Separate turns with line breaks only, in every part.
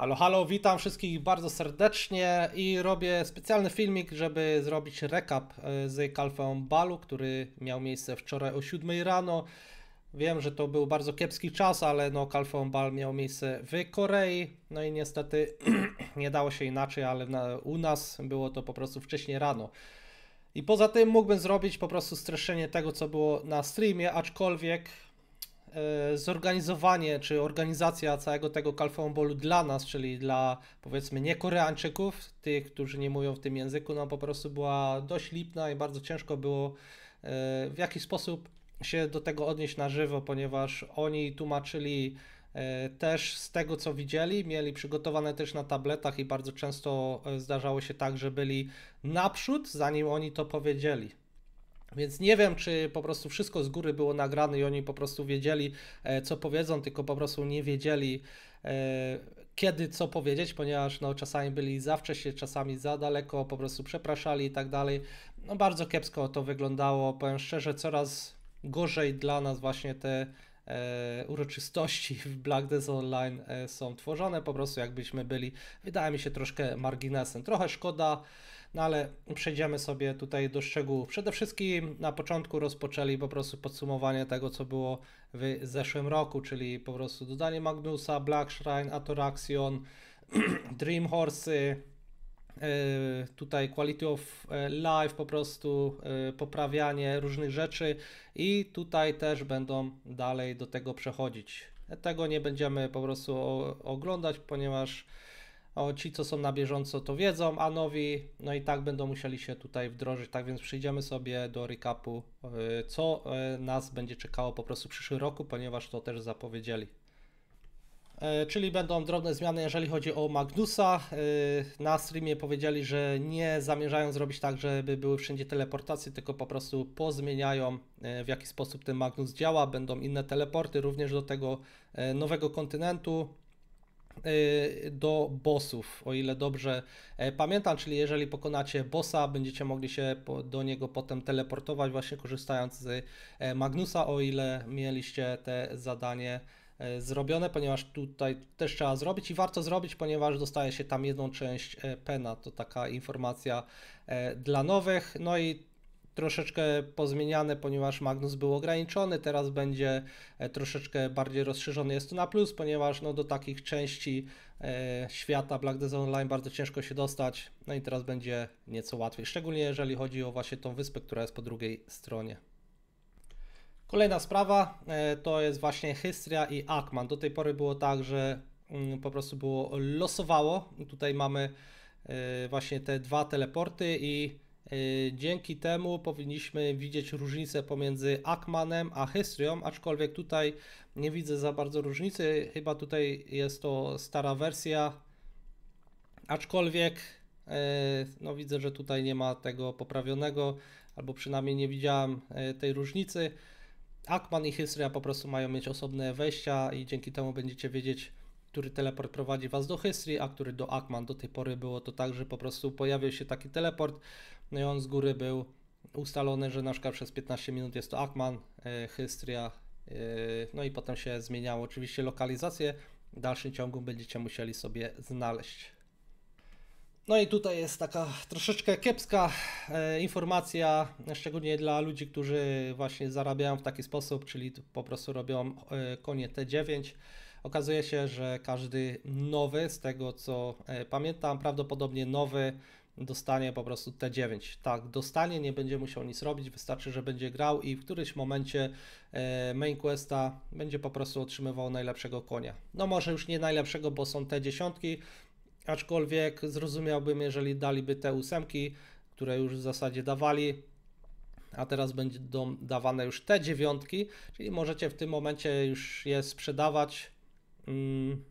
Halo, halo, witam wszystkich bardzo serdecznie i robię specjalny filmik, żeby zrobić recap e, z Kalfeą Balu, który miał miejsce wczoraj o 7 rano. Wiem, że to był bardzo kiepski czas, ale no Kalfeon Bal miał miejsce w Korei, no i niestety nie dało się inaczej, ale na, u nas było to po prostu wcześniej rano. I poza tym mógłbym zrobić po prostu streszczenie tego, co było na streamie, aczkolwiek E, zorganizowanie czy organizacja całego tego kalfonbolu dla nas, czyli dla powiedzmy nie Koreańczyków, tych, którzy nie mówią w tym języku, no po prostu była dość lipna i bardzo ciężko było e, w jakiś sposób się do tego odnieść na żywo, ponieważ oni tłumaczyli e, też z tego co widzieli, mieli przygotowane też na tabletach i bardzo często zdarzało się tak, że byli naprzód, zanim oni to powiedzieli. Więc nie wiem, czy po prostu wszystko z góry było nagrane i oni po prostu wiedzieli, e, co powiedzą, tylko po prostu nie wiedzieli, e, kiedy co powiedzieć, ponieważ no, czasami byli za wcześnie, czasami za daleko, po prostu przepraszali i tak dalej. No bardzo kiepsko to wyglądało, powiem szczerze, coraz gorzej dla nas właśnie te e, uroczystości w Black Death Online e, są tworzone, po prostu jakbyśmy byli, wydaje mi się, troszkę marginesem. Trochę szkoda, no ale przejdziemy sobie tutaj do szczegółów. Przede wszystkim na początku rozpoczęli po prostu podsumowanie tego, co było w zeszłym roku, czyli po prostu dodanie Magnusa, Black Shrine, Atoraxion, Dream Horse, y, tutaj quality of e, life, po prostu e, poprawianie różnych rzeczy i tutaj też będą dalej do tego przechodzić. Tego nie będziemy po prostu oglądać, ponieważ o, ci, co są na bieżąco, to wiedzą, a nowi, no i tak będą musieli się tutaj wdrożyć. Tak więc przejdziemy sobie do recapu, y, co y, nas będzie czekało po prostu w przyszłym roku, ponieważ to też zapowiedzieli. Y, czyli będą drobne zmiany, jeżeli chodzi o Magnusa. Na streamie powiedzieli, że nie zamierzają zrobić tak, żeby były wszędzie teleportacje, tylko po prostu pozmieniają w jaki sposób ten Magnus działa. Będą inne teleporty również do tego nowego kontynentu Y, do bossów, o ile dobrze e, pamiętam, czyli jeżeli pokonacie bossa, będziecie mogli się do niego potem teleportować właśnie korzystając z e, Magnusa, o ile mieliście te zadanie e, zrobione, ponieważ tutaj też trzeba zrobić i warto zrobić, ponieważ dostaje się tam jedną część pena. To taka informacja dla nowych. No i troszeczkę pozmieniane, ponieważ Magnus był ograniczony, teraz będzie e, troszeczkę bardziej rozszerzony. Jest to na plus, ponieważ no, do takich części e, świata Black Desert Online bardzo ciężko się dostać, no i teraz będzie nieco łatwiej, szczególnie jeżeli chodzi o właśnie tą wyspę, która jest po drugiej stronie. Kolejna sprawa e, to jest właśnie Hystria i Akman. Do tej pory było tak, że mm, po prostu było losowało. Tutaj mamy e, właśnie te dwa teleporty i Y, dzięki temu powinniśmy widzieć różnicę pomiędzy Akmanem a Hystrią, aczkolwiek tutaj nie widzę za bardzo różnicy. Chyba tutaj jest to stara wersja, aczkolwiek y, no widzę, że tutaj nie ma tego poprawionego, albo przynajmniej nie widziałem y, tej różnicy. Akman i Hystria po prostu mają mieć osobne wejścia i dzięki temu będziecie wiedzieć, który teleport prowadzi Was do Hystrii, a który do Akman. Do tej pory było to tak, że po prostu pojawił się taki teleport, no i on z góry był ustalony, że na przykład przez 15 minut jest to Ackman, e, Hystria, e, no i potem się zmieniało oczywiście lokalizację. W dalszym ciągu będziecie musieli sobie znaleźć. No i tutaj jest taka troszeczkę kiepska e, informacja, szczególnie dla ludzi, którzy właśnie zarabiają w taki sposób, czyli po prostu robią konie T9. Okazuje się, że każdy nowy, z tego co pamiętam, prawdopodobnie nowy dostanie po prostu T9. Tak, dostanie, nie będzie musiał nic robić, wystarczy, że będzie grał i w którymś momencie e, main questa będzie po prostu otrzymywał najlepszego konia. No może już nie najlepszego, bo są t dziesiątki aczkolwiek zrozumiałbym, jeżeli daliby te ósemki, które już w zasadzie dawali, a teraz będą dawane już te dziewiątki, czyli możecie w tym momencie już je sprzedawać. Mm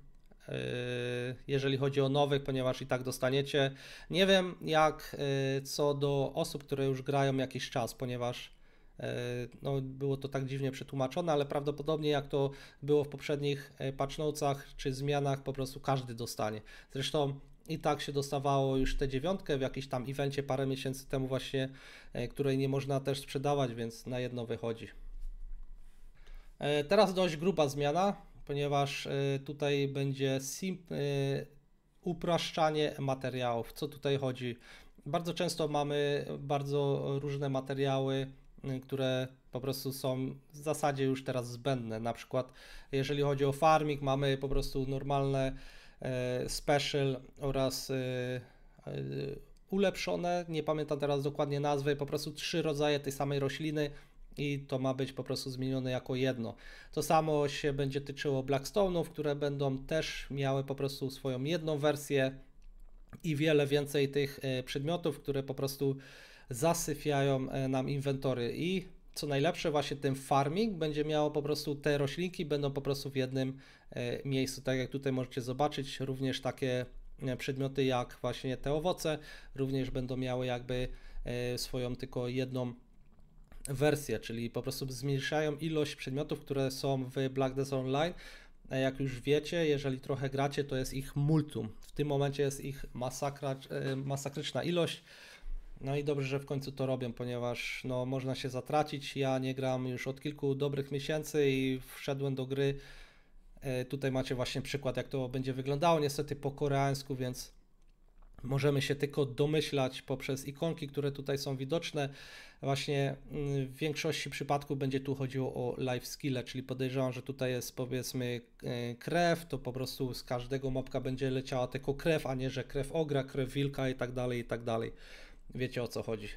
Y, jeżeli chodzi o nowych, ponieważ i tak dostaniecie. Nie wiem jak y, co do osób, które już grają jakiś czas, ponieważ y, no, było to tak dziwnie przetłumaczone, ale prawdopodobnie jak to było w poprzednich patchnocach czy zmianach, po prostu każdy dostanie. Zresztą i tak się dostawało już tę dziewiątkę w jakimś tam evencie parę miesięcy temu właśnie, której nie można też sprzedawać, więc na jedno wychodzi. Teraz dość gruba zmiana ponieważ y, tutaj będzie simp, y, upraszczanie materiałów. Co tutaj chodzi? Bardzo często mamy bardzo różne materiały, y, które po prostu są w zasadzie już teraz zbędne. Na przykład, jeżeli chodzi o farming, mamy po prostu normalne special oraz ulepszone, nie pamiętam teraz dokładnie nazwy, po prostu trzy rodzaje tej samej rośliny i to ma być po prostu zmienione jako jedno. To samo się będzie tyczyło Blackstone'ów, które będą też miały po prostu swoją jedną wersję i wiele więcej tych e, przedmiotów, które po prostu zasyfiają e, nam inwentory i co najlepsze właśnie ten farming będzie miało po prostu te roślinki będą po prostu w jednym e, miejscu, tak jak tutaj możecie zobaczyć, również takie przedmioty jak właśnie te owoce również będą miały jakby swoją tylko jedną wersję, czyli po prostu zmniejszają ilość przedmiotów, które są w Black Desert Online. Jak już wiecie, jeżeli trochę gracie, to jest ich multum. W tym momencie jest ich masakra, e, masakryczna ilość. No i dobrze, że w końcu to robią, ponieważ no, można się zatracić. Ja nie gram już od kilku dobrych miesięcy i wszedłem do gry. E, tutaj macie właśnie przykład, jak to będzie wyglądało. Niestety po koreańsku, więc Możemy się tylko domyślać poprzez ikonki, które tutaj są widoczne. Właśnie mm, w większości przypadków będzie tu chodziło o life skill, czyli podejrzewam, że tutaj jest powiedzmy e, krew, to po prostu z każdego mopka będzie leciała tylko krew, a nie że krew ogra, krew wilka i tak dalej, i tak dalej. Wiecie o co chodzi.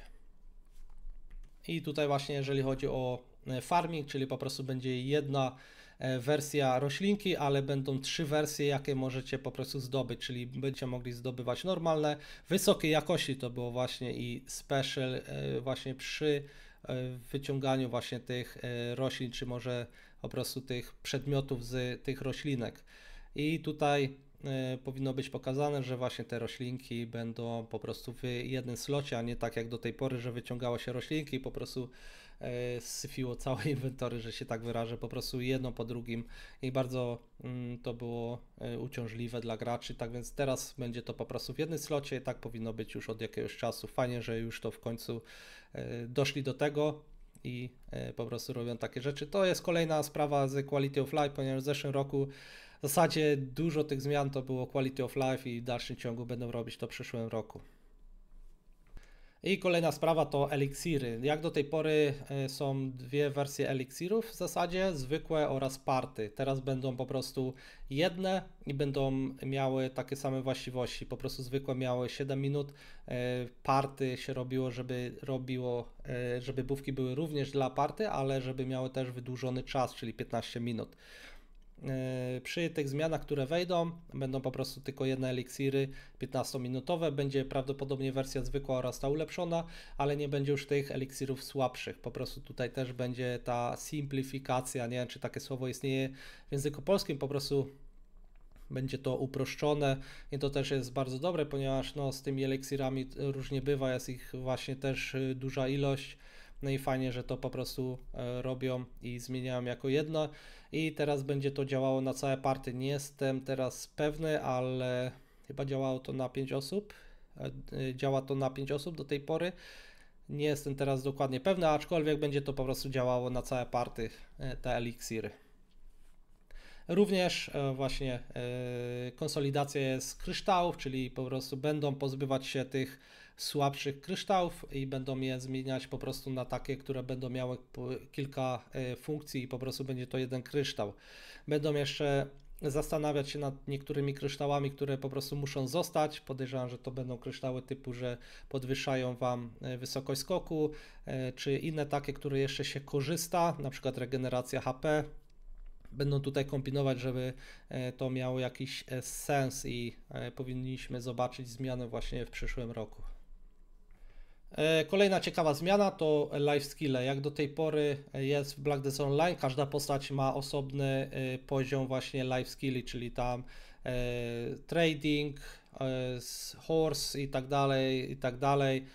I tutaj właśnie jeżeli chodzi o e, farming, czyli po prostu będzie jedna E, wersja roślinki, ale będą trzy wersje, jakie możecie po prostu zdobyć, czyli będziecie mogli zdobywać normalne, wysokiej jakości to było właśnie i special e, właśnie przy e, wyciąganiu właśnie tych roślin, czy może po prostu tych przedmiotów z tych roślinek. I tutaj powinno być pokazane, że właśnie te roślinki będą po prostu w jednym slocie, a nie tak jak do tej pory, że wyciągało się roślinki po prostu E, syfiło całe inwentory, że się tak wyrażę, po prostu jedno po drugim i bardzo mm, to było e, uciążliwe dla graczy, tak więc teraz będzie to po prostu w jednym slocie, tak powinno być już od jakiegoś czasu. Fajnie, że już to w końcu e, doszli do tego, i po prostu robią takie rzeczy. To jest kolejna sprawa z Quality of Life, ponieważ w zeszłym roku w zasadzie dużo tych zmian to było Quality of Life i w dalszym ciągu będą robić to w przyszłym roku. I kolejna sprawa to eliksiry. Jak do tej pory e, są dwie wersje eliksirów w zasadzie, zwykłe oraz party. Teraz będą po prostu jedne i będą miały takie same właściwości. Po prostu zwykłe miały 7 minut, e, party się robiło, żeby robiło, e, żeby bówki były również dla party, ale żeby miały też wydłużony czas, czyli 15 minut. E, przy tych zmianach, które wejdą, będą po prostu tylko jedne eliksiry 15-minutowe, będzie prawdopodobnie wersja zwykła oraz ta ulepszona, ale nie będzie już tych eliksirów słabszych. Po prostu tutaj też będzie ta simplifikacja, nie wiem czy takie słowo istnieje w języku polskim, po prostu będzie to uproszczone i to też jest bardzo dobre, ponieważ no, z tymi eliksirami różnie bywa, jest ich właśnie też y, duża ilość no i fajnie, że to po prostu e, robią i zmieniają jako jedno. I teraz będzie to działało na całe party. Nie jestem teraz pewny, ale chyba działało to na 5 osób. E, e, działa to na 5 osób do tej pory. Nie jestem teraz dokładnie pewny, aczkolwiek będzie to po prostu działało na całe party, te eliksiry. Również właśnie konsolidacja jest kryształów, czyli po prostu będą pozbywać się tych słabszych kryształów i będą je zmieniać po prostu na takie, które będą miały kilka e, funkcji i po prostu będzie to jeden kryształ. Będą jeszcze zastanawiać się nad niektórymi kryształami, które po prostu muszą zostać. Podejrzewam, że to będą kryształy typu, że podwyższają Wam e, wysokość skoku, e, czy inne takie, które jeszcze się korzysta, na przykład regeneracja HP. Będą tutaj kombinować, żeby to miało jakiś sens i powinniśmy zobaczyć zmianę właśnie w przyszłym roku. E, kolejna ciekawa zmiana to life skill. Jak do tej pory jest w Black Death Online, każda postać ma osobny e, poziom właśnie life skill, czyli tam e, trading, horse i tak dalej, i tak dalej.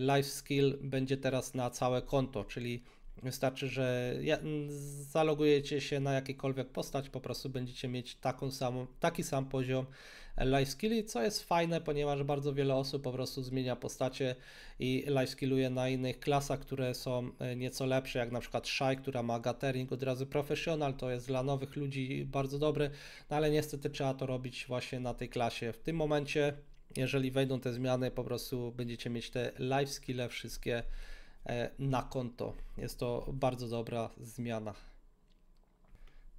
Life skill będzie teraz na całe konto, czyli Wystarczy, że mm, zalogujecie się na jakiejkolwiek postać, po prostu będziecie mieć taką samą, taki sam poziom life skilli, co jest fajne, ponieważ bardzo wiele osób po prostu zmienia postacie i life skilluje na innych klasach, które są e, nieco lepsze, jak na przykład Shy, która ma gathering od razu professional, to jest dla nowych ludzi bardzo dobry, no ale niestety trzeba to robić właśnie na tej klasie. W tym momencie, jeżeli wejdą te zmiany, po prostu będziecie mieć te life skille wszystkie E, na konto. Jest to bardzo dobra zmiana.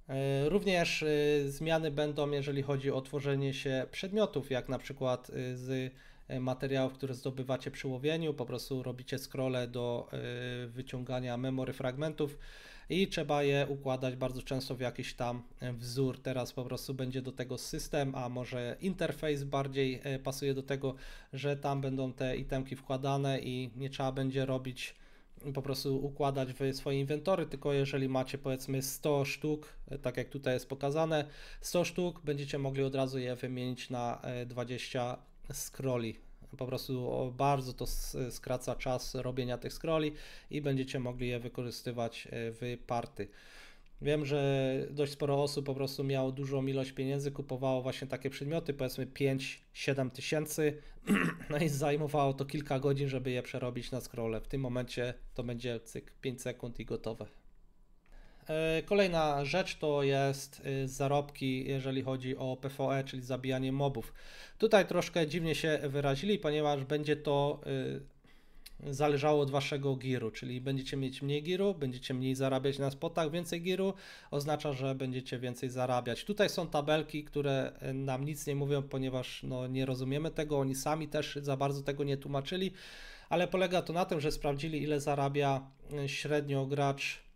E, również e, zmiany będą, jeżeli chodzi o tworzenie się przedmiotów, jak na przykład z materiałów, które zdobywacie przy łowieniu, po prostu robicie scrolle do wyciągania memory fragmentów i trzeba je układać bardzo często w jakiś tam e, wzór. Teraz po prostu będzie do tego system, a może interfejs bardziej e, pasuje do tego, że tam będą te itemki wkładane i nie trzeba będzie robić po prostu układać w swoje inwentory, tylko jeżeli macie powiedzmy 100 sztuk, e, tak jak tutaj jest pokazane, 100 sztuk, będziecie mogli od razu je wymienić na 20 scrolli po prostu bardzo to skraca czas robienia tych scrolli i będziecie mogli je wykorzystywać e, w party. Wiem, że dość sporo osób po prostu miało dużą ilość pieniędzy, kupowało właśnie takie przedmioty, powiedzmy 5-7 tysięcy, no i zajmowało to kilka godzin, żeby je przerobić na scrolle. W tym momencie to będzie cyk 5 sekund i gotowe. E, kolejna rzecz to jest y, zarobki, jeżeli chodzi o PvE, czyli zabijanie mobów. Tutaj troszkę dziwnie się wyrazili, ponieważ będzie to y, zależało od waszego giru, czyli będziecie mieć mniej giru, będziecie mniej zarabiać na spotach, więcej giru oznacza, że będziecie więcej zarabiać. Tutaj są tabelki, które y, nam nic nie mówią, ponieważ no, nie rozumiemy tego, oni sami też za bardzo tego nie tłumaczyli, ale polega to na tym, że sprawdzili ile zarabia średnio gracz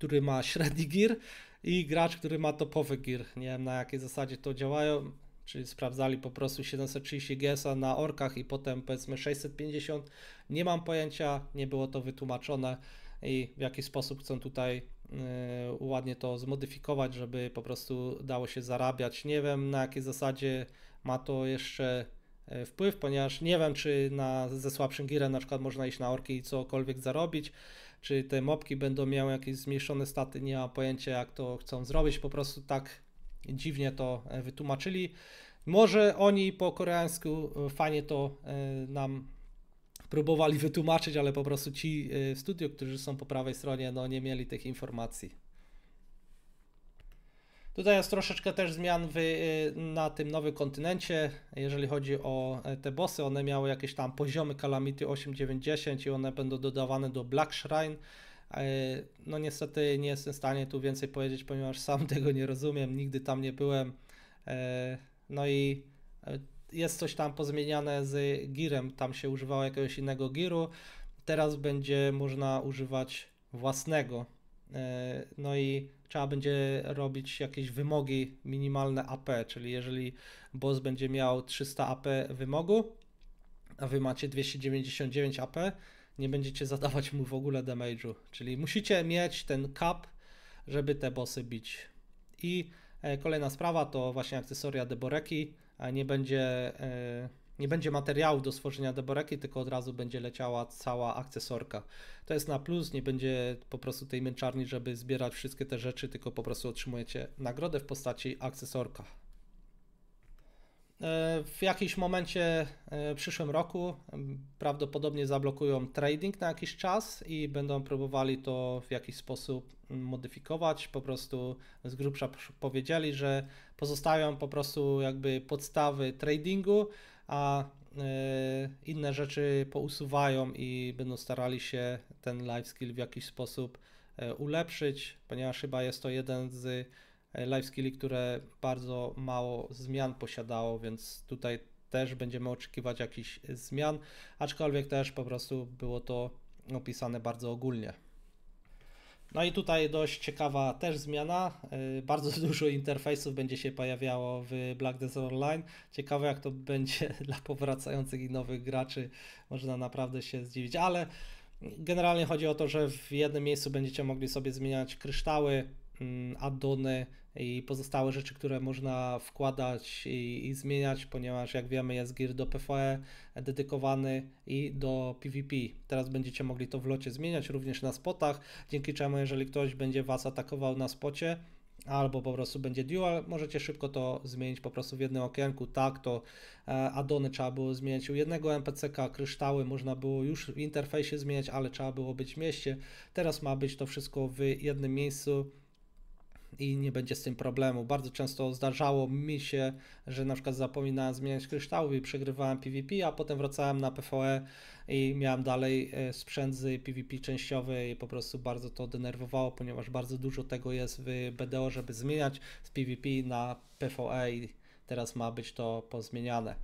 który ma średni gear i gracz, który ma topowy gear. Nie wiem na jakiej zasadzie to działają, czyli sprawdzali po prostu 730 gs na orkach i potem powiedzmy 650. Nie mam pojęcia, nie było to wytłumaczone i w jaki sposób chcą tutaj yy, ładnie to zmodyfikować, żeby po prostu dało się zarabiać. Nie wiem na jakiej zasadzie ma to jeszcze yy, wpływ, ponieważ nie wiem, czy na, ze słabszym girem na przykład można iść na orki i cokolwiek zarobić czy te mopki będą miały jakieś zmniejszone staty, nie mam pojęcia jak to chcą zrobić, po prostu tak dziwnie to e, wytłumaczyli. Może oni po koreańsku e, fajnie to e, nam próbowali wytłumaczyć, ale po prostu ci w którzy są po prawej stronie, no nie mieli tych informacji. Tutaj jest troszeczkę też zmian w, y, na tym nowym kontynencie, jeżeli chodzi o e, te bossy. One miały jakieś tam poziomy Calamity 8, 9, 10 i one będą dodawane do Black Shrine. E, no niestety nie jestem w stanie tu więcej powiedzieć, ponieważ sam tego nie rozumiem, nigdy tam nie byłem. E, no i jest coś tam pozmieniane z girem, tam się używało jakiegoś innego giru. Teraz będzie można używać własnego E, no i trzeba będzie robić jakieś wymogi minimalne AP, czyli jeżeli boss będzie miał 300 AP wymogu, a wy macie 299 AP, nie będziecie zadawać mu w ogóle damage'u. Czyli musicie mieć ten cap, żeby te bossy bić. I e, kolejna sprawa to właśnie akcesoria Deboreki, a nie będzie e, nie będzie materiału do stworzenia deboreki, tylko od razu będzie leciała cała akcesorka. To jest na plus, nie będzie po prostu tej męczarni, żeby zbierać wszystkie te rzeczy, tylko po prostu otrzymujecie nagrodę w postaci akcesorka. E, w jakimś momencie e, w przyszłym roku prawdopodobnie zablokują trading na jakiś czas i będą próbowali to w jakiś sposób mm, modyfikować. Po prostu z grubsza powiedzieli, że pozostają po prostu jakby podstawy tradingu, a y, inne rzeczy pousuwają i będą starali się ten life skill w jakiś sposób e, ulepszyć, ponieważ chyba jest to jeden z e, life skilli, które bardzo mało zmian posiadało, więc tutaj też będziemy oczekiwać jakichś zmian, aczkolwiek też po prostu było to opisane bardzo ogólnie. No i tutaj dość ciekawa też zmiana. Y, bardzo dużo interfejsów będzie się pojawiało w Black Desert Online. Ciekawe jak to będzie dla powracających i nowych graczy. Można naprawdę się zdziwić, ale generalnie chodzi o to, że w jednym miejscu będziecie mogli sobie zmieniać kryształy, mm, addony, i pozostałe rzeczy, które można wkładać i, i, zmieniać, ponieważ jak wiemy jest gear do PvE dedykowany i do PvP. Teraz będziecie mogli to w locie zmieniać również na spotach, dzięki czemu jeżeli ktoś będzie Was atakował na spocie, albo po prostu będzie dual, możecie szybko to zmienić po prostu w jednym okienku, tak, to e, adony trzeba było zmieniać u jednego NPC-ka, kryształy można było już w interfejsie zmieniać, ale trzeba było być w mieście, teraz ma być to wszystko w jednym miejscu, i nie będzie z tym problemu. Bardzo często zdarzało mi się, że na przykład zapominałem zmieniać kryształów i przegrywałem PvP, a potem wracałem na PvE i miałem dalej e, sprzęt z PvP częściowy i po prostu bardzo to denerwowało, ponieważ bardzo dużo tego jest w BDO, żeby zmieniać z PvP na PvE i teraz ma być to pozmieniane.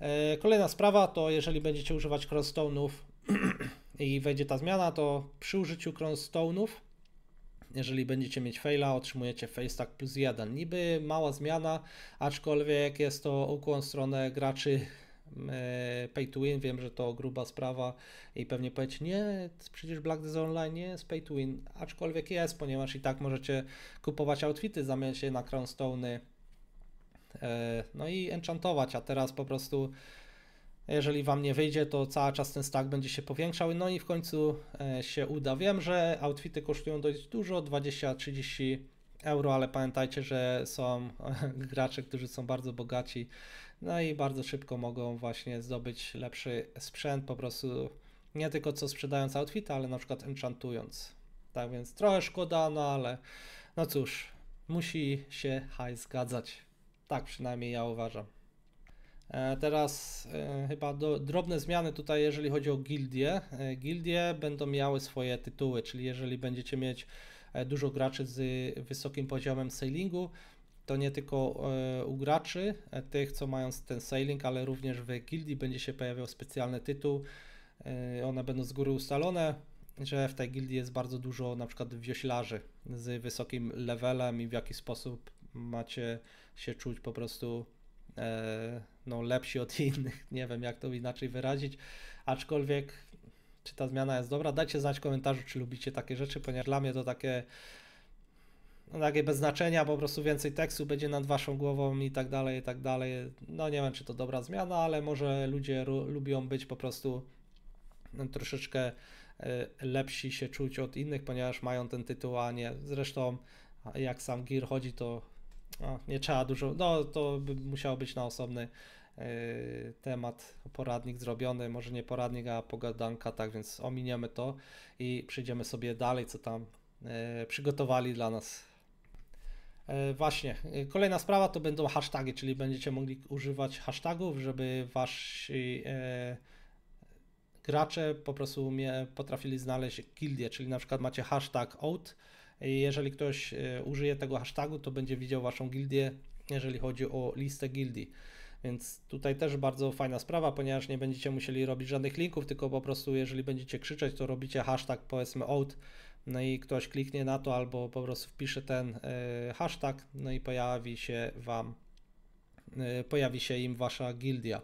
E, kolejna sprawa to jeżeli będziecie używać crossstone'ów i wejdzie ta zmiana, to przy użyciu crossstone'ów jeżeli będziecie mieć faila, otrzymujecie tak plus 1. Niby mała zmiana, aczkolwiek jest to ukłon w stronę graczy e, pay to win, wiem, że to gruba sprawa i pewnie powiecie, nie, przecież Black Desert Online nie jest pay to win, aczkolwiek jest, ponieważ i tak możecie kupować outfity, zamiast je na crownstone'y, e, no i enchantować, a teraz po prostu jeżeli Wam nie wyjdzie, to cały czas ten stack będzie się powiększał, no i w końcu e, się uda. Wiem, że outfity kosztują dość dużo, 20-30 euro, ale pamiętajcie, że są e, gracze, którzy są bardzo bogaci, no i bardzo szybko mogą właśnie zdobyć lepszy sprzęt, po prostu nie tylko co sprzedając outfita, ale na przykład enchantując. Tak więc trochę szkoda, no ale no cóż, musi się haj zgadzać. Tak przynajmniej ja uważam. E, teraz e, chyba do, drobne zmiany tutaj, jeżeli chodzi o gildie. E, gildie będą miały swoje tytuły, czyli jeżeli będziecie mieć dużo graczy z wysokim poziomem sailingu, to nie tylko u graczy, tych co mają ten sailing, ale również w gildii będzie się pojawiał specjalny tytuł. One będą z góry ustalone, że w tej gildii jest bardzo dużo na przykład wioślarzy z wysokim levelem i w jaki sposób macie się czuć po prostu E, no, lepsi od innych. Nie wiem, jak to inaczej wyrazić. Aczkolwiek, czy ta zmiana jest dobra? Dajcie znać w komentarzu, czy lubicie takie rzeczy, ponieważ dla mnie to takie. No, takie bez znaczenia, po prostu więcej tekstu będzie nad waszą głową i tak dalej, i tak dalej. No nie wiem, czy to dobra zmiana, ale może ludzie lubią być po prostu no, troszeczkę e, lepsi się czuć od innych, ponieważ mają ten tytuł, a nie zresztą jak sam Gear chodzi, to o, nie trzeba dużo, no to by musiało być na osobny e, temat, poradnik zrobiony, może nie poradnik, a pogadanka, tak więc ominiemy to i przyjdziemy sobie dalej, co tam e, przygotowali dla nas. E, właśnie, kolejna sprawa to będą hasztagi, czyli będziecie mogli używać hasztagów, żeby wasi gracze po prostu potrafili znaleźć gildię, czyli na przykład macie hashtag out, jeżeli ktoś e, użyje tego hashtagu, to będzie widział Waszą gildię, jeżeli chodzi o listę gildii. Więc tutaj też bardzo fajna sprawa, ponieważ nie będziecie musieli robić żadnych linków, tylko po prostu jeżeli będziecie krzyczeć, to robicie hashtag powiedzmy out, no i ktoś kliknie na to albo po prostu wpisze ten e, hashtag, no i pojawi się Wam, e, pojawi się im Wasza gildia.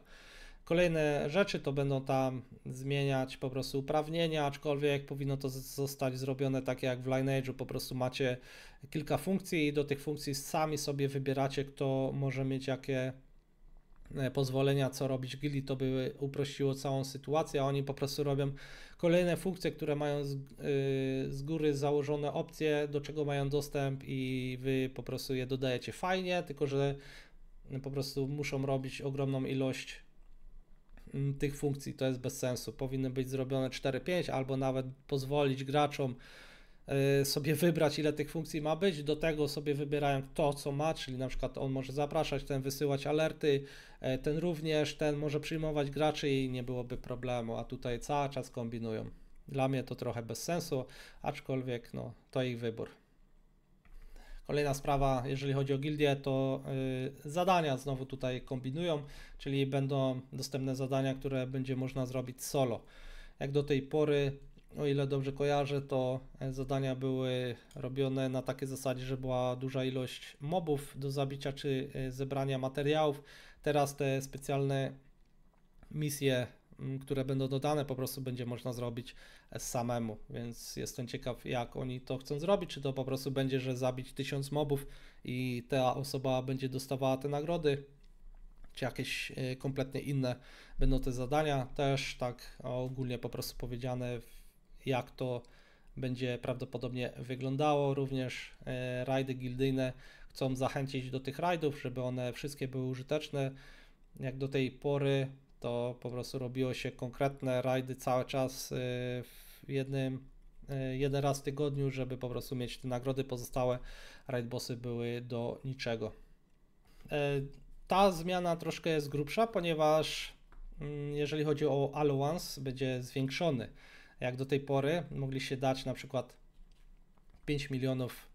Kolejne rzeczy to będą tam zmieniać po prostu uprawnienia, aczkolwiek powinno to zostać zrobione tak jak w Lineage'u, po prostu macie kilka funkcji i do tych funkcji sami sobie wybieracie, kto może mieć jakie e, pozwolenia, co robić gili, to by uprościło całą sytuację, a oni po prostu robią kolejne funkcje, które mają z, yy, z, góry założone opcje, do czego mają dostęp i wy po prostu je dodajecie fajnie, tylko że po prostu muszą robić ogromną ilość tych funkcji. To jest bez sensu. Powinny być zrobione 4-5 albo nawet pozwolić graczom y, sobie wybrać, ile tych funkcji ma być. Do tego sobie wybierają to, co ma, czyli na przykład on może zapraszać, ten wysyłać alerty, e, ten również, ten może przyjmować graczy i nie byłoby problemu, a tutaj cały czas kombinują. Dla mnie to trochę bez sensu, aczkolwiek no, to ich wybór. Kolejna sprawa, jeżeli chodzi o gildię, to y, zadania znowu tutaj kombinują, czyli będą dostępne zadania, które będzie można zrobić solo. Jak do tej pory, o ile dobrze kojarzę, to e, zadania były robione na takiej zasadzie, że była duża ilość mobów do zabicia czy e, zebrania materiałów. Teraz te specjalne misje które będą dodane, po prostu będzie można zrobić samemu. Więc jestem ciekaw, jak oni to chcą zrobić. Czy to po prostu będzie, że zabić tysiąc mobów i ta osoba będzie dostawała te nagrody, czy jakieś e, kompletnie inne będą te zadania. Też tak ogólnie po prostu powiedziane, jak to będzie prawdopodobnie wyglądało. Również e, rajdy gildyjne chcą zachęcić do tych rajdów, żeby one wszystkie były użyteczne. Jak do tej pory to po prostu robiło się konkretne rajdy cały czas y, w jednym, y, jeden raz w tygodniu, żeby po prostu mieć te nagrody pozostałe. Rajdbossy były do niczego. Y, ta zmiana troszkę jest grubsza, ponieważ mm, jeżeli chodzi o allowance, będzie zwiększony. Jak do tej pory mogli się dać na przykład 5 milionów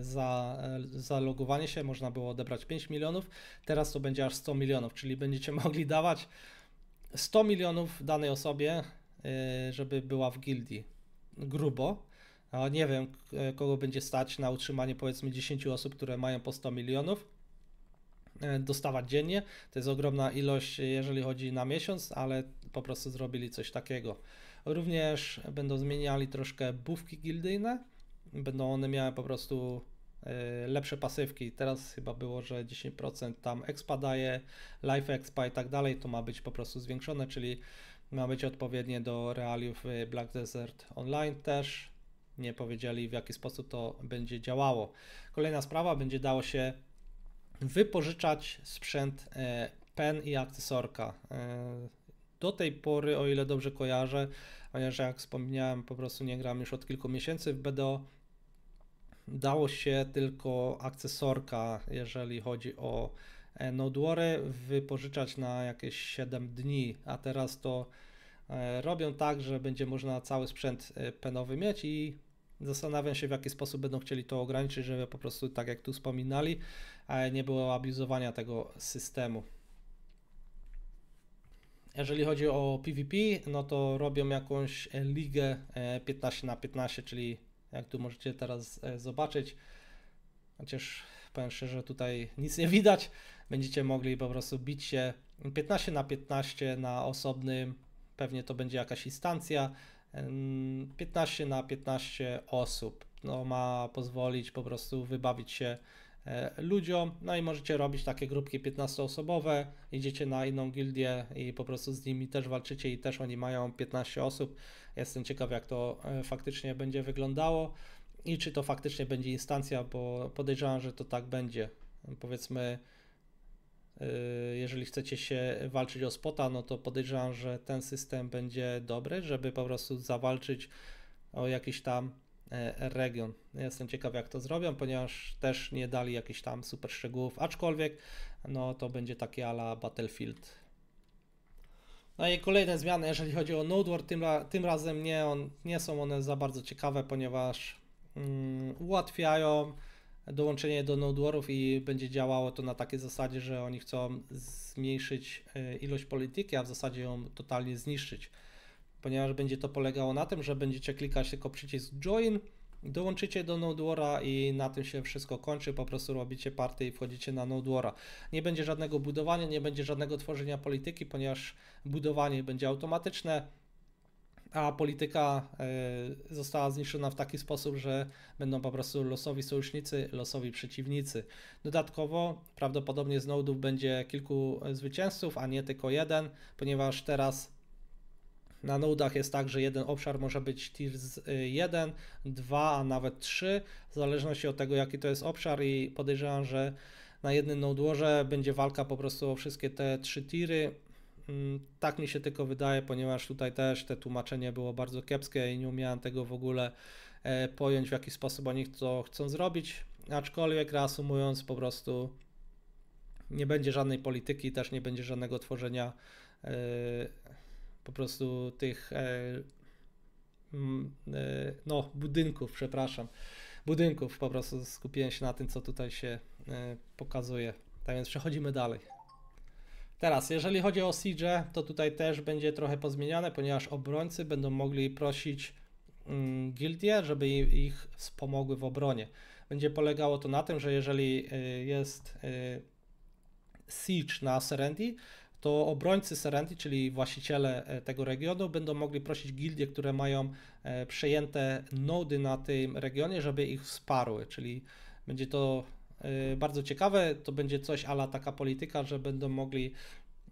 za, za logowanie się, można było odebrać 5 milionów, teraz to będzie aż 100 milionów, czyli będziecie mogli dawać 100 milionów danej osobie, y, żeby była w gildii. Grubo. nie wiem, kogo będzie stać na utrzymanie powiedzmy 10 osób, które mają po 100 milionów y, dostawać dziennie. To jest ogromna ilość, jeżeli chodzi na miesiąc, ale po prostu zrobili coś takiego. Również będą zmieniali troszkę bufki gildyjne. Będą one miały po prostu Y, lepsze pasywki. Teraz chyba było, że 10% tam expa daje, life expa i tak dalej. To ma być po prostu zwiększone, czyli ma być odpowiednie do realiów y, Black Desert Online też. Nie powiedzieli w jaki sposób to będzie działało. Kolejna sprawa, będzie dało się wypożyczać sprzęt y, pen i akcesorka. Do tej pory, o ile dobrze kojarzę, ponieważ jak wspomniałem, po prostu nie gram już od kilku miesięcy w BDO, dało się tylko akcesorka, jeżeli chodzi o e, Node wypożyczać na jakieś 7 dni, a teraz to e, robią tak, że będzie można cały sprzęt e, penowy mieć i zastanawiam się w jaki sposób będą chcieli to ograniczyć, żeby po prostu tak jak tu wspominali, nie było abuzowania tego systemu. Jeżeli chodzi o PvP, no to robią jakąś ligę 15 na 15, czyli jak tu możecie teraz e, zobaczyć, chociaż powiem szczerze, tutaj nic nie widać. Będziecie mogli po prostu bić się 15 na 15 na osobnym, pewnie to będzie jakaś instancja, 15 mm, na 15 osób. No, ma pozwolić po prostu wybawić się E, ludziom. No i możecie robić takie grupki 15-osobowe, idziecie na inną gildię i po prostu z nimi też walczycie i też oni mają 15 osób. Jestem ciekaw, jak to e, faktycznie będzie wyglądało i czy to faktycznie będzie instancja, bo podejrzewam, że to tak będzie. Powiedzmy, e, jeżeli chcecie się walczyć o spota, no to podejrzewam, że ten system będzie dobry, żeby po prostu zawalczyć o jakiś tam E, region. Jestem ciekaw, jak to zrobią, ponieważ też nie dali jakichś tam super szczegółów, aczkolwiek no to będzie takie ala Battlefield. No i kolejne zmiany, jeżeli chodzi o Node War, tym, tym razem nie, on, nie są one za bardzo ciekawe, ponieważ mm, ułatwiają dołączenie do Node i będzie działało to na takiej zasadzie, że oni chcą zmniejszyć e, ilość polityki, a w zasadzie ją totalnie zniszczyć ponieważ będzie to polegało na tym, że będziecie klikać tylko przycisk Join, dołączycie do NodeWara i na tym się wszystko kończy, po prostu robicie party i wchodzicie na NodeWara. Nie będzie żadnego budowania, nie będzie żadnego tworzenia polityki, ponieważ budowanie będzie automatyczne, a polityka e, została zniszczona w taki sposób, że będą po prostu losowi sojusznicy, losowi przeciwnicy. Dodatkowo prawdopodobnie z nodów będzie kilku zwycięzców, a nie tylko jeden, ponieważ teraz na nodach jest tak, że jeden obszar może być tier 1, 2, a nawet 3, w zależności od tego, jaki to jest obszar i podejrzewam, że na jednym node będzie walka po prostu o wszystkie te trzy tiry. Mm, tak mi się tylko wydaje, ponieważ tutaj też te tłumaczenie było bardzo kiepskie i nie umiałem tego w ogóle e, pojąć, w jaki sposób oni to chcą zrobić. Aczkolwiek reasumując, po prostu nie będzie żadnej polityki, też nie będzie żadnego tworzenia e, po prostu tych e, e, no, budynków, przepraszam, budynków. Po prostu skupiłem się na tym, co tutaj się e, pokazuje. Tak więc przechodzimy dalej. Teraz, jeżeli chodzi o Siege, to tutaj też będzie trochę pozmieniane, ponieważ obrońcy będą mogli prosić mm, gildie, żeby ich wspomogły w obronie. Będzie polegało to na tym, że jeżeli jest siege na Serendi, to obrońcy Serenty, czyli właściciele e, tego regionu, będą mogli prosić gildie, które mają e, przejęte nody na tym regionie, żeby ich wsparły, czyli będzie to e, bardzo ciekawe, to będzie coś ala taka polityka, że będą mogli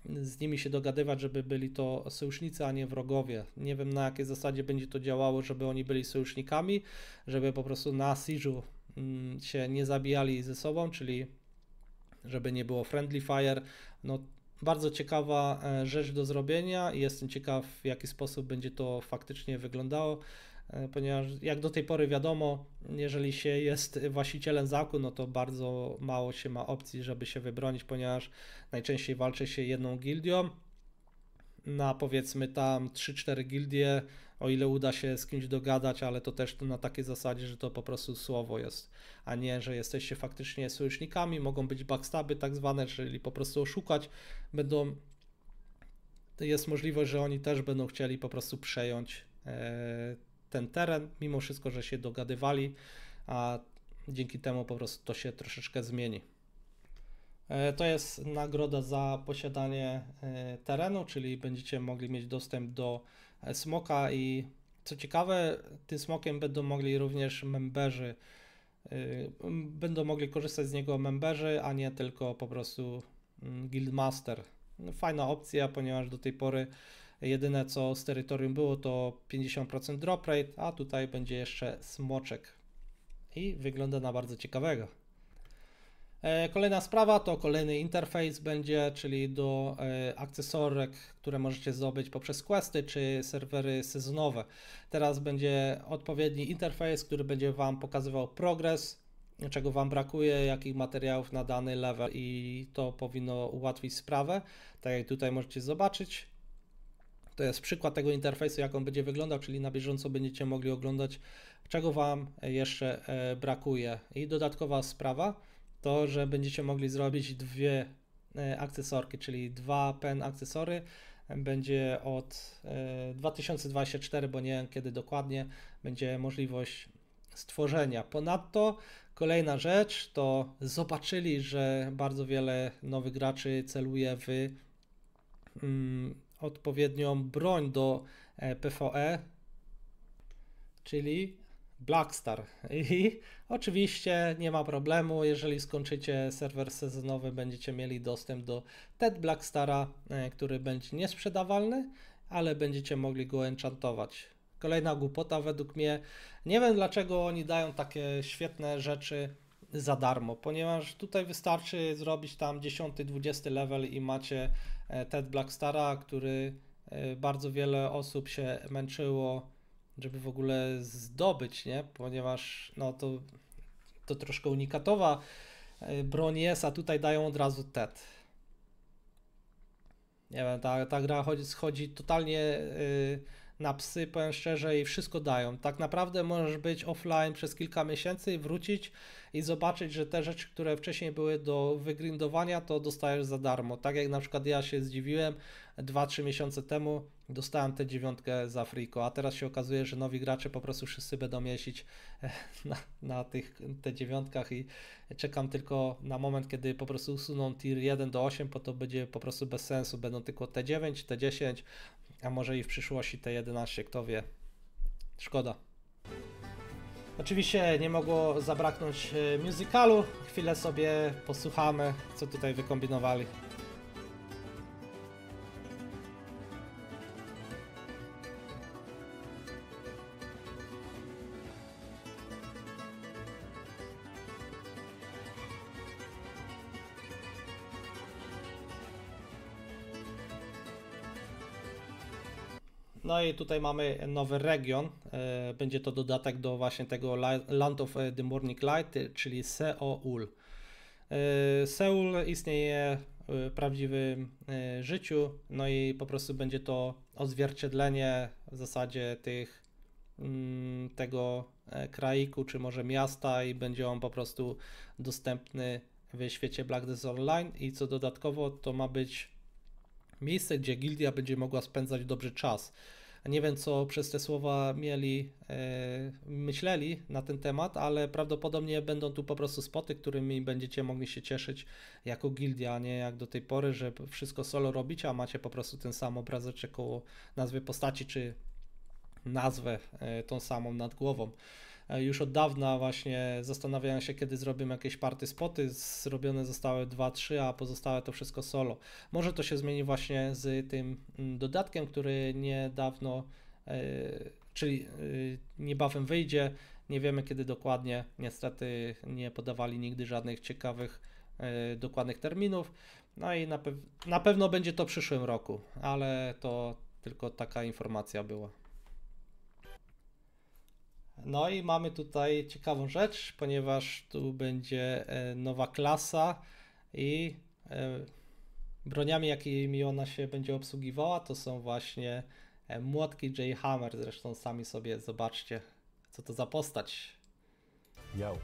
mm, z nimi się dogadywać, żeby byli to sojusznicy, a nie wrogowie. Nie wiem na jakiej zasadzie będzie to działało, żeby oni byli sojusznikami, żeby po prostu na Siżu mm, się nie zabijali ze sobą, czyli żeby nie było friendly fire, no bardzo ciekawa e, rzecz do zrobienia i jestem ciekaw, w jaki sposób będzie to faktycznie wyglądało, e, ponieważ jak do tej pory wiadomo, jeżeli się jest właścicielem zamku, no to bardzo mało się ma opcji, żeby się wybronić, ponieważ najczęściej walczy się jedną gildią, na powiedzmy tam 3-4 gildie o ile uda się z kimś dogadać, ale to też to na takiej zasadzie, że to po prostu słowo jest, a nie, że jesteście faktycznie sojusznikami, mogą być backstaby tak zwane, czyli po prostu oszukać, będą, jest możliwość, że oni też będą chcieli po prostu przejąć e, ten teren, mimo wszystko, że się dogadywali, a dzięki temu po prostu to się troszeczkę zmieni. E, to jest nagroda za posiadanie e, terenu, czyli będziecie mogli mieć dostęp do smoka i co ciekawe, tym smokiem będą mogli również memberzy. Y, będą mogli korzystać z niego memberzy, a nie tylko po prostu mm, Guildmaster. No, fajna opcja, ponieważ do tej pory jedyne co z terytorium było to 50% drop rate, a tutaj będzie jeszcze smoczek. I wygląda na bardzo ciekawego. E, kolejna sprawa to kolejny interfejs będzie, czyli do e, akcesorek, które możecie zdobyć poprzez questy czy serwery sezonowe. Teraz będzie odpowiedni interfejs, który będzie Wam pokazywał progres, czego Wam brakuje, jakich materiałów na dany level i to powinno ułatwić sprawę. Tak jak tutaj możecie zobaczyć, to jest przykład tego interfejsu, jak on będzie wyglądał, czyli na bieżąco będziecie mogli oglądać, czego Wam jeszcze e, brakuje. I dodatkowa sprawa, to, że będziecie mogli zrobić dwie e, akcesorki, czyli dwa pen akcesory będzie od 2024, e, bo nie wiem kiedy dokładnie, będzie możliwość stworzenia. Ponadto kolejna rzecz to zobaczyli, że bardzo wiele nowych graczy celuje w mm, odpowiednią broń do PVE, e, czyli Blackstar. I oczywiście nie ma problemu, jeżeli skończycie serwer sezonowy, będziecie mieli dostęp do TED Blackstara, e, który będzie niesprzedawalny, ale będziecie mogli go enchantować. Kolejna głupota według mnie. Nie wiem dlaczego oni dają takie świetne rzeczy za darmo, ponieważ tutaj wystarczy zrobić tam 10-20 level i macie e, Ted Blackstara, który e, bardzo wiele osób się męczyło żeby w ogóle zdobyć, nie? Ponieważ no to, to troszkę unikatowa e, broń jest, a tutaj dają od razu TET. E nie wiem, ta, ta gra chodzi, schodzi totalnie... Yy, na psy, powiem szczerze, i wszystko dają. Tak naprawdę możesz być offline przez kilka miesięcy, wrócić i zobaczyć, że te rzeczy, które wcześniej były do wygrindowania, to dostajesz za darmo. Tak jak na przykład ja się zdziwiłem 2-3 miesiące temu, dostałem tę dziewiątkę za Afriko, a teraz się okazuje, że nowi gracze po prostu wszyscy będą mieścić e, na, na tych te dziewiątkach i czekam tylko na moment, kiedy po prostu usuną tier 1 do 8, bo to będzie po prostu bez sensu, będą tylko T9, T10, a może i w przyszłości te 11, kto wie. Szkoda. Oczywiście nie mogło zabraknąć e, musicalu. Chwilę sobie posłuchamy, co tutaj wykombinowali. No i tutaj mamy nowy region. E, będzie to dodatek do właśnie tego Land of e, the Morning Light, e, czyli Seoul. Seul istnieje w prawdziwym życiu, no i po prostu będzie to odzwierciedlenie w zasadzie tych mm, tego kraiku, czy może miasta i będzie on po prostu dostępny w świecie Black Desert Online i co dodatkowo to ma być miejsce, gdzie gildia będzie mogła spędzać dobry czas. Nie wiem, co przez te słowa mieli, e, myśleli na ten temat, ale prawdopodobnie będą tu po prostu spoty, którymi będziecie mogli się cieszyć jako gildia, a nie jak do tej pory, że wszystko solo robicie, a macie po prostu ten sam obrazeczek koło nazwy postaci, czy nazwę e, tą samą nad głową. E, już od dawna właśnie zastanawiałem się, kiedy zrobimy jakieś party spoty. Zrobione zostały 2-3, a pozostałe to wszystko solo. Może to się zmieni właśnie z tym mm, dodatkiem, który niedawno, e, czyli e, niebawem wyjdzie. Nie wiemy kiedy dokładnie. Niestety nie podawali nigdy żadnych ciekawych, dokładnych terminów. No i na, pe na pewno będzie to w przyszłym roku, ale to tylko taka informacja była. No i mamy tutaj ciekawą rzecz, ponieważ tu będzie e, nowa klasa i e, broniami, jakimi ona się będzie obsługiwała, to są właśnie e, młotki J-Hammer. Zresztą sami sobie zobaczcie, co to za postać. Yo.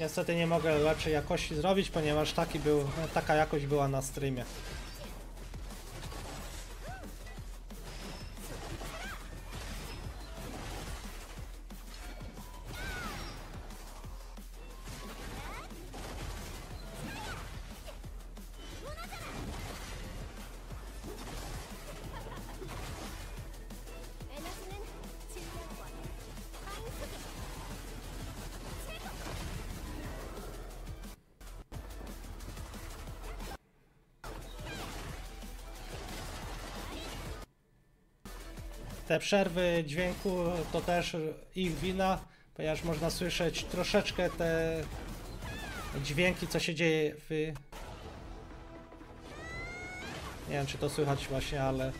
Niestety nie mogę lepszej jakości zrobić, ponieważ taki był, taka jakość była na streamie. Te przerwy dźwięku to też ich wina, ponieważ można słyszeć troszeczkę te dźwięki, co się dzieje w... Nie wiem, czy to słychać właśnie, ale...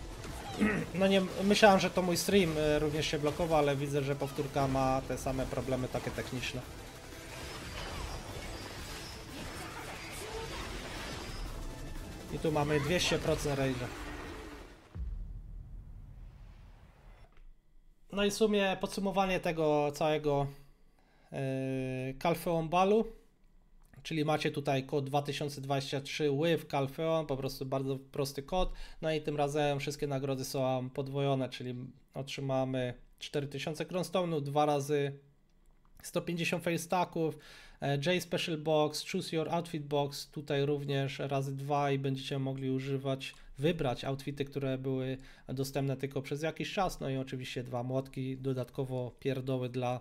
No nie, myślałem, że to mój stream e, również się blokował, ale widzę, że powtórka ma te same problemy takie techniczne. I tu mamy 200% rage'a. No i w sumie podsumowanie tego całego Calfeon e, Balu, czyli macie tutaj kod 2023 with Calfeon, po prostu bardzo prosty kod, no i tym razem wszystkie nagrody są podwojone, czyli otrzymamy 4000 Cronstone'ów, dwa razy 150 face E, J Special Box, Choose Your Outfit Box, tutaj również razy dwa i będziecie mogli używać, wybrać outfity, które były dostępne tylko przez jakiś czas, no i oczywiście dwa młotki, dodatkowo pierdoły dla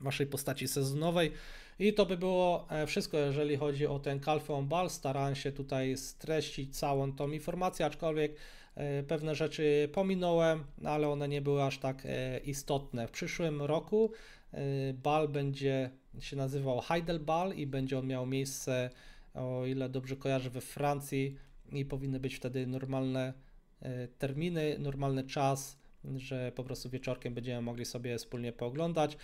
waszej postaci sezonowej. I to by było e, wszystko, jeżeli chodzi o ten calfeon Ball. Starałem się tutaj streścić całą tą informację, aczkolwiek e, pewne rzeczy pominąłem, ale one nie były aż tak istotne. W przyszłym roku Y, Bal będzie się nazywał Heidelbal i będzie on miał miejsce, o ile dobrze kojarzę, we Francji i powinny być wtedy normalne y, terminy, normalny czas, że po prostu wieczorkiem będziemy mogli sobie wspólnie pooglądać.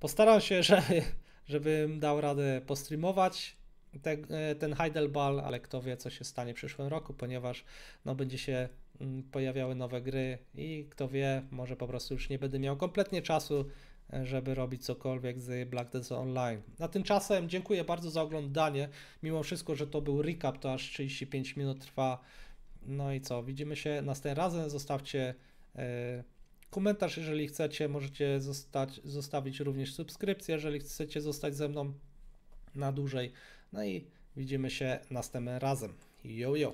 Postaram się, żeby, żebym dał radę postreamować te, y, ten Heidelball, ale kto wie, co się stanie w przyszłym roku, ponieważ no, będzie się mm, pojawiały nowe gry i kto wie, może po prostu już nie będę miał kompletnie czasu żeby robić cokolwiek z Black Desert Online. A tymczasem dziękuję bardzo za oglądanie. Mimo wszystko, że to był recap, to aż 35 minut trwa. No i co, widzimy się następnym razem. Zostawcie e, komentarz, jeżeli chcecie. Możecie zostać, zostawić również subskrypcję, jeżeli chcecie zostać ze mną na dłużej. No i widzimy się następnym razem. Yo, yo!